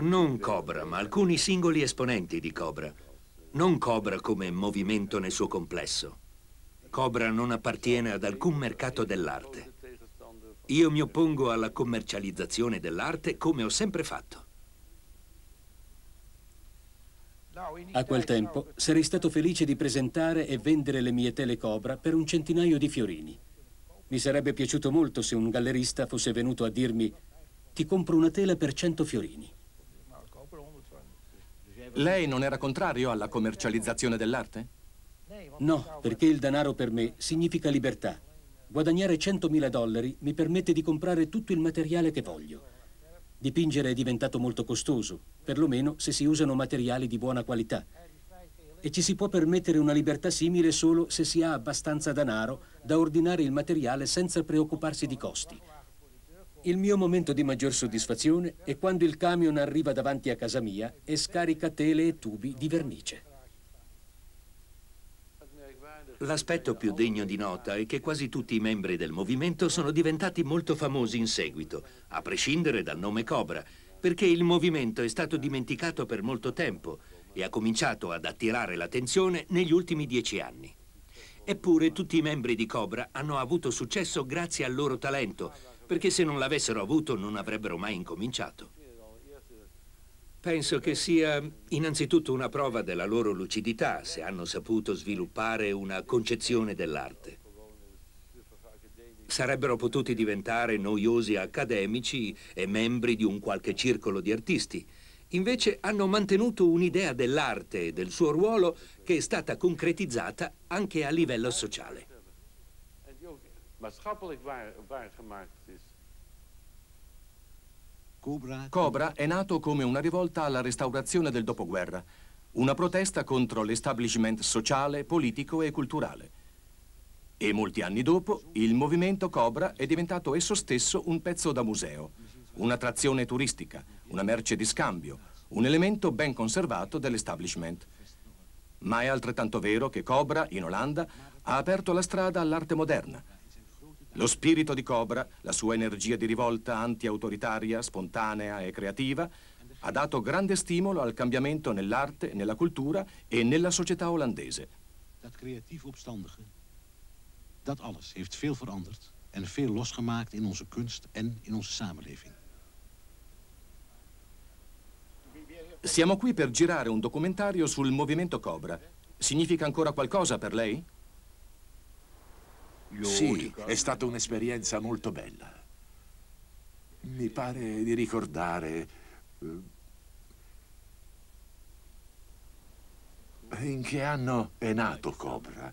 Non Cobra, ma alcuni singoli esponenti di Cobra. Non Cobra come movimento nel suo complesso. Cobra non appartiene ad alcun mercato dell'arte. Io mi oppongo alla commercializzazione dell'arte come ho sempre fatto. A quel tempo sarei stato felice di presentare e vendere le mie tele Cobra per un centinaio di fiorini. Mi sarebbe piaciuto molto se un gallerista fosse venuto a dirmi ti compro una tela per 100 fiorini. Lei non era contrario alla commercializzazione dell'arte? No, perché il denaro per me significa libertà. Guadagnare 100.000 dollari mi permette di comprare tutto il materiale che voglio. Dipingere è diventato molto costoso, perlomeno se si usano materiali di buona qualità. E ci si può permettere una libertà simile solo se si ha abbastanza denaro da ordinare il materiale senza preoccuparsi di costi. Il mio momento di maggior soddisfazione è quando il camion arriva davanti a casa mia e scarica tele e tubi di vernice. L'aspetto più degno di nota è che quasi tutti i membri del movimento sono diventati molto famosi in seguito, a prescindere dal nome Cobra, perché il movimento è stato dimenticato per molto tempo e ha cominciato ad attirare l'attenzione negli ultimi dieci anni. Eppure tutti i membri di Cobra hanno avuto successo grazie al loro talento perché se non l'avessero avuto non avrebbero mai incominciato. Penso che sia innanzitutto una prova della loro lucidità se hanno saputo sviluppare una concezione dell'arte. Sarebbero potuti diventare noiosi accademici e membri di un qualche circolo di artisti, invece hanno mantenuto un'idea dell'arte e del suo ruolo che è stata concretizzata anche a livello sociale maatschappelijk waar, waargemaakt is. Cobra è nato come una rivolta alla restaurazione del dopoguerra, una protesta contro l'establishment sociale, politico e culturale. E molti anni dopo il movimento Cobra è diventato esso stesso un pezzo da museo, un'attrazione turistica, una merce di scambio, un elemento ben conservato dell'establishment. Ma è altrettanto vero che Cobra, in Olanda, ha aperto la strada all'arte moderna, lo spirito di Cobra, la sua energia di rivolta anti-autoritaria, spontanea e creativa, ha dato grande stimolo al cambiamento nell'arte, nella cultura e nella società olandese. Dat creatief opstandige, dat alles heeft veel veranderd en veel losgemaakt in onze kunst en in onze samenleving. Siamo qui per girare un documentario sul movimento Cobra. Significa ancora qualcosa per lei? Sì, è stata un'esperienza molto bella. Mi pare di ricordare... Eh, in che anno è nato Cobra?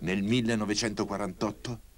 Nel 1948?